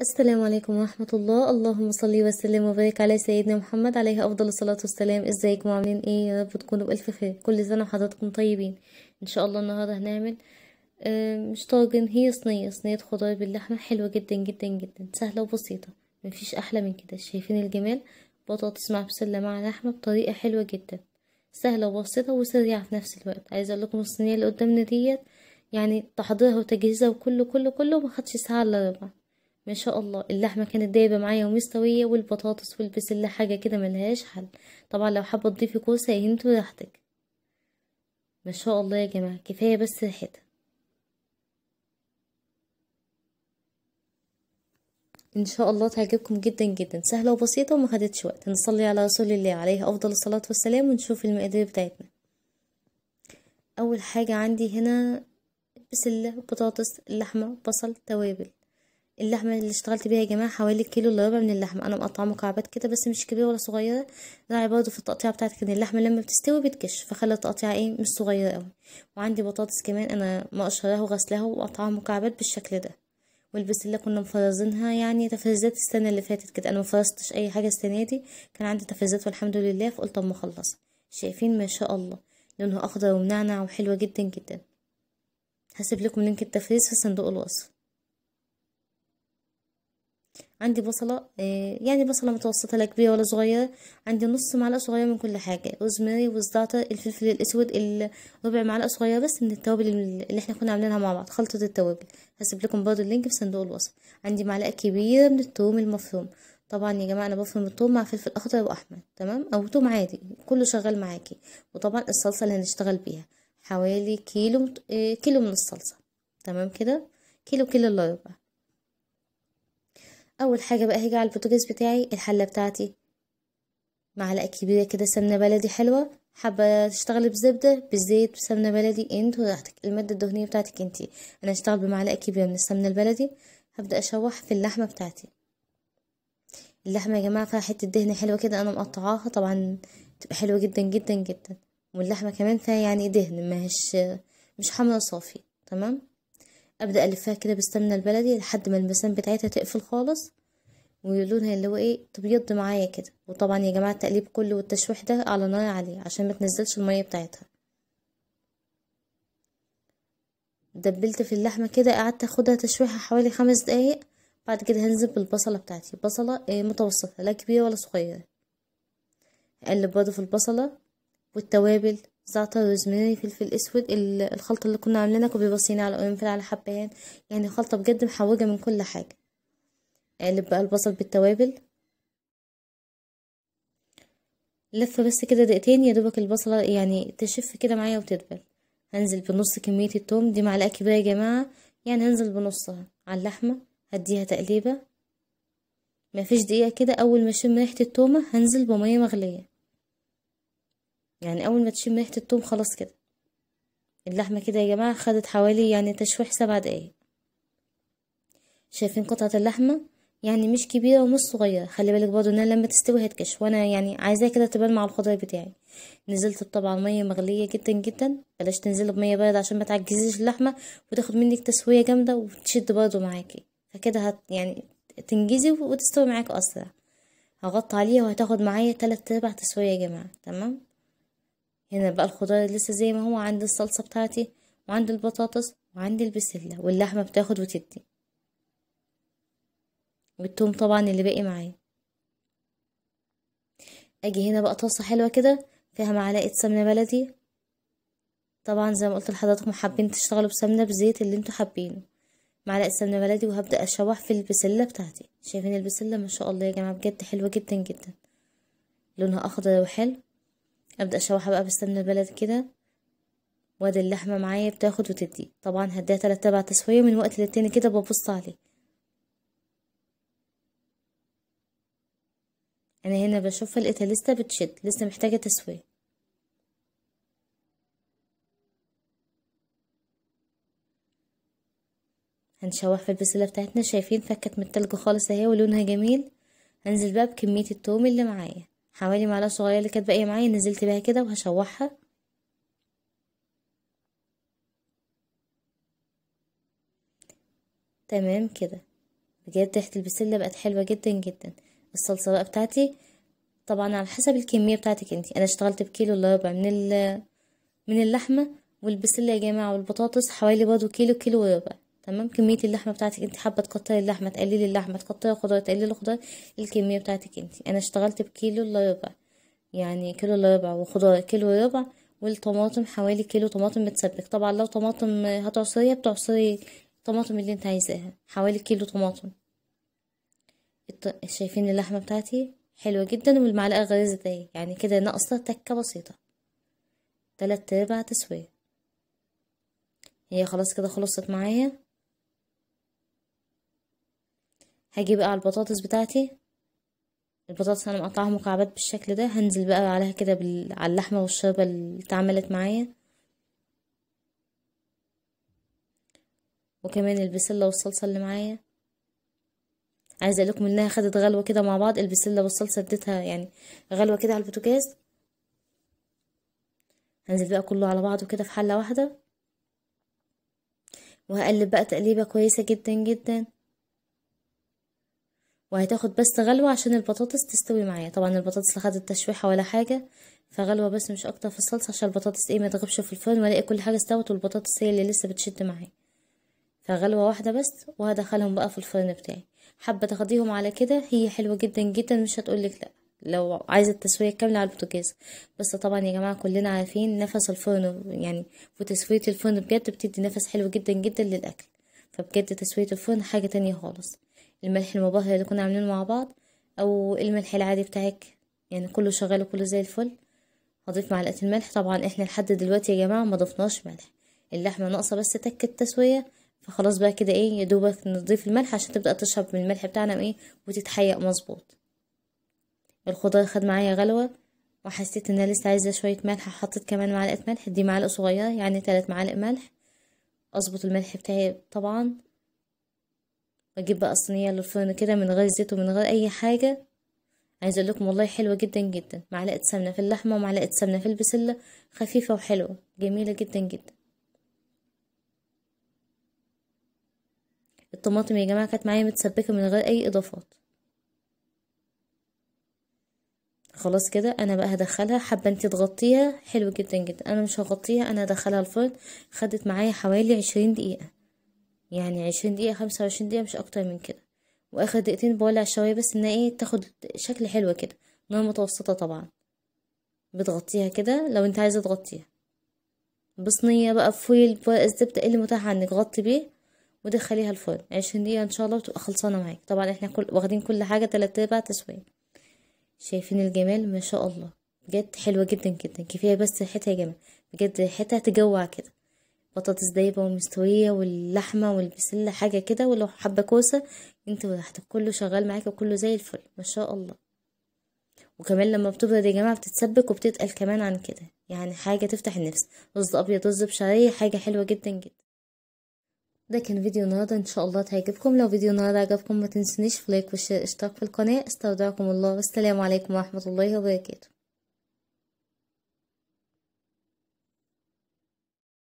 السلام عليكم ورحمة الله اللهم صل وسلم وبارك على سيدنا محمد عليه أفضل الصلاة والسلام ازيكم عاملين ايه يا رب تكونوا بألف خير كل سنة وحضراتكم طيبين ان شاء الله النهاردة هنعمل مش طاجن هي صينية صينية خضار باللحمة حلوة جدا جدا جدا سهلة وبسيطة مفيش أحلى من كده شايفين الجمال بطاطس مع بسلة مع لحمة بطريقة حلوة جدا سهلة وبسيطة وسريعة في نفس الوقت عايزة اقول لكم الصينية اللي قدامنا ديت يعني تحضيرها وتجهيزها وكله كله كله مخدش ساعة الا ربع ما شاء الله اللحمه كانت دايبه معايا ومستويه والبطاطس والبسله حاجه كده ملهاش حل طبعا لو حابه تضيفي كوسه يا انت براحتك ما شاء الله يا جماعه كفايه بس ريحتها ان شاء الله تعجبكم جدا جدا سهله وبسيطه وما خدتش وقت نصلي على رسول الله عليه افضل الصلاه والسلام ونشوف المقادير بتاعتنا اول حاجه عندي هنا بسله بطاطس اللحمه بصل توابل اللحمة اللي اشتغلت بيها يا جماعة حوالي كيلو الا ربع من اللحمة انا مقطعة مكعبات كده بس مش كبيرة ولا صغيرة راعي برضو في التقطيعة بتاعتك ان اللحمة لما بتستوي بتكش فخلي التقطيعة ايه مش صغيرة اوي وعندي بطاطس كمان انا مقشراها وغسلاها وقطعها مكعبات بالشكل ده والبسلة كنا مفرزينها يعني تفريزات السنة اللي فاتت كده انا مفرزتش اي حاجة السنة دي كان عندي تفريزات والحمد لله فقلت اما اخلصها شايفين ما شاء الله لونها اخضر ومنعنع وحلوة جدا جدا هسيب لكم لينك التفريز في صندوق الوصف عندي بصلة آه، يعني بصلة متوسطة لا كبيرة ولا صغيرة عندي نص معلقة صغيرة من كل حاجة روزماري والزعتر الفلفل الأسود ربع معلقة صغيرة بس من التوابل اللي احنا كنا عاملينها مع بعض خلطة التوابل هسيب لكم برضو اللينك في صندوق الوصف عندي معلقة كبيرة من الثوم المفروم طبعا يا جماعه انا بفرم الثوم مع فلفل اخضر واحمر تمام او ثوم عادي كله شغال معاكي وطبعا الصلصه اللي هنشتغل بيها حوالي كيلو آه، كيلو من الصلصه تمام كده كيلو كيلو الا ربع اول حاجه بقى هيجي على البوتاجاز بتاعي الحله بتاعتي معلقه كبيره كده سمنه بلدي حلوه حابه تشتغلي بزبده بزيت بسمنه بلدي انت وراحتك الماده الدهنيه بتاعتك انت انا هشتغل بمعلقه كبيره من السمنه البلدي هبدا اشوح في اللحمه بتاعتي اللحمه يا جماعه فيها حته دهن حلوه كده انا مقطعاها طبعا تبقى حلوه جدا جدا جدا واللحمه كمان فيها يعني دهن ماهيش مش حمرا صافي تمام ابدا الفها كده بالسمنه البلدي لحد ما المسام بتاعتها تقفل خالص ولونها اللي هو ايه تبيض معايا كده وطبعا يا جماعه التقليب كله والتشويح ده على نار عاليه عشان ما تنزلش الميه بتاعتها دبلت في اللحمه كده قعدت اخدها تشويحه حوالي خمس دقايق بعد كده هنزل بالبصله بتاعتي بصله آه، متوسطه لا كبيره ولا صغيره اقلب برضه في البصله والتوابل زعتر روزماري فلفل اسود الخلطه اللي كنا عاملينها كوبي بصينا على قرنفل على حبهان يعني خلطه بجد محوجه من كل حاجه اقلب آه، بقى البصل بالتوابل لفه بس كده دقيقتين يا دوبك البصله يعني تشف كده معايا وتدبل هنزل بنص كميه التوم دي معلقه كبيره يا جماعه يعني هنزل بنصها على اللحمه هديها تقليبه مفيش دقيقه كده اول ما اشم ريحه التومه هنزل بميه مغليه يعني اول ما تشم ريحه التوم خلاص كده اللحمه كده يا جماعه خدت حوالي يعني تشويح سبع دقايق شايفين قطعه اللحمه يعني مش كبيره ومش صغيره خلي بالك برضو انها لما تستوي هتكش وانا يعني عايزاها كده تبان مع الخضار بتاعي نزلت بطبعا ميه مغليه جدا جدا بلاش تنزلي بميه بارده عشان ما تعجزيش اللحمه وتاخد منك تسويه جامده وتشد برضو معاكي فكده هت يعني تنجزي وتستوي معاك اسرع هغطي عليها وهتاخد معايا تلات ارباع تسويه يا جماعه تمام هنا يعني بقى الخضار لسه زي ما هو عند الصلصة بتاعتي وعند البطاطس وعند البسلة واللحمة بتاخد وتدي والتوم طبعا اللي باقي معايا اجي هنا بقى طاسة حلوة كده فيها معلقة سمنة بلدي طبعا زي ما قلت لحضراتكم حابين تشتغلوا بسمنة بزيت اللي انتوا حابينه معلقة سمنة بلدي وهبدأ اشوح في البسلة بتاعتي شايفين البسلة ما شاء الله يا جماعة بجد حلوة جدا جدا لونها اخضر وحلو ابدا اشوحها بقى بالسمنه البلد كده وادي اللحمه معايا بتاخد وتدي طبعا هديها تلات تبع تسويه من وقت للتاني كده ببص عليه انا هنا بشوف لقيتها لسه بتشد لسه محتاجه تسويه هنشوح في البسله بتاعتنا شايفين فكت من التلج خالص اهي ولونها جميل هنزل بقى بكميه التوم اللي معايا حوالي معلقه صغيره اللي كانت باقيه معايا نزلت بيها كده وهشوحها تمام كده بجد ريحه البسله بقت حلوه جدا جدا الصلصه بقى بتاعتي طبعا على حسب الكميه بتاعتك انتي انا اشتغلت بكيلو الا ربع من من اللحمه والبسله يا جماعه والبطاطس حوالي برضه كيلو كيلو وربع تمام كميه اللحمه بتاعتك انت حابه تقطعي اللحمه تقللي اللحمه تقطعي خضار تقللي الخضار الكميه بتاعتك انت انا اشتغلت بكيلو الا ربع يعني كيلو الا ربع وخضار كيلو ربع والطماطم حوالي كيلو طماطم متسبك طبعا لو طماطم هتعصريها بتعصري الطماطم اللي انت عايزاها حوالي كيلو طماطم شايفين اللحمه بتاعتي حلوه جدا والمعلقه غريزه اهي يعني كده ناقصه تكه بسيطه تلات ارباع تسويه هي خلاص كده خلصت معايا هجي بقى على البطاطس بتاعتي البطاطس انا مقطعها مكعبات بالشكل ده هنزل بقى عليها كده بال... على اللحمه والشوربه اللي اتعملت معايا وكمان البسله والصلصه اللي معايا عايزه اقول لكم انها خدت غلوه كده مع بعض البسله والصلصه اديتها يعني غلوه كده على البوتاجاز هنزل بقى كله على بعضه كده في حله واحده وهقلب بقى تقليبه كويسه جدا جدا وهتاخد بس غلوة عشان البطاطس تستوي معايا طبعا البطاطس لا خدت تشويحة ولا حاجة فغلوة بس مش اكتر في الصلصة عشان البطاطس ايه ما تغبش في الفرن والاقي كل حاجة استوت والبطاطس هي اللي لسه بتشد معايا فغلوة واحدة بس وهدخلهم بقى في الفرن بتاعي حابة تاخديهم على كده هي حلوة جدا جدا مش هتقولك لأ لو عايزه التسويه كامله على البوتاجاز بس طبعا يا جماعه كلنا عارفين نفس الفرن يعني وتسويه الفرن بجد بتدي نفس حلو جدا جدا للاكل فبجد تسويه الفرن حاجه تانية خالص الملح المبهر اللي كنا عاملينه مع بعض او الملح العادي بتاعك يعني كله شغال وكله زي الفل هضيف معلقه الملح طبعا احنا لحد دلوقتي يا جماعه ما ضفناش ملح اللحمه ناقصه بس تكه تسويه فخلاص بقى كده ايه يدوبك نضيف الملح عشان تبدا تشرب من الملح بتاعنا ايه وتتحيق مظبوط الخضار خد معايا غلوه وحسيت انها لسه عايزه شويه ملح حطيت كمان معلقه ملح دي معلقه صغيره يعني ثلاث معالق ملح اظبط الملح بتاعي طبعا بجيب بقى صينيه للفرن كده من غير زيت ومن غير اي حاجه عايزه اقول لكم والله حلوه جدا جدا معلقه سمنه في اللحمه ومعلقه سمنه في البسله خفيفه وحلوه جميله جدا جدا الطماطم يا جماعه كانت معايا متسبكه من غير اي اضافات خلاص كده انا بقى هدخلها حابه انت تغطيها حلو جدا جدا انا مش هغطيها انا هدخلها الفرن خدت معايا حوالي عشرين دقيقه يعني عشرين دقيقة خمسة وعشرين دقيقة مش أكتر من كده وآخر دقيقتين بولع الشواية بس إنها إيه تاخد شكل حلو كده نار متوسطة طبعا بتغطيها كده لو أنت عايزة تغطيها بصنية بقى فويل الزبدة إيه اللي متاح عندك غطي بيه ودخليها الفرن عشرين دقيقة إن شاء الله وتبقى خلصانة معاك طبعا إحنا كل واخدين كل حاجة تلات أرباع تسوية شايفين الجمال ما شاء الله بجد حلوة جدا جدا كفاية بس ريحتها يا جماعة بجد ريحتها تجوع كده بطاطس دايبه ومستويه واللحمه والبسله حاجه كده ولو حبه كوسه انت وحدك كله شغال معاكي وكله زي الفل ما شاء الله وكمان لما بتبرد يا جماعه بتتسبك وبتتقل كمان عن كده يعني حاجه تفتح النفس رز ابيض رز بشعريه حاجه حلوه جدا جدا ده كان فيديو النهارده ان شاء الله هيعجبكم لو فيديو النهارده عجبكم ما تنسونيش في لايك وشير اشتراك في القناه استودعكم الله والسلام عليكم ورحمه الله وبركاته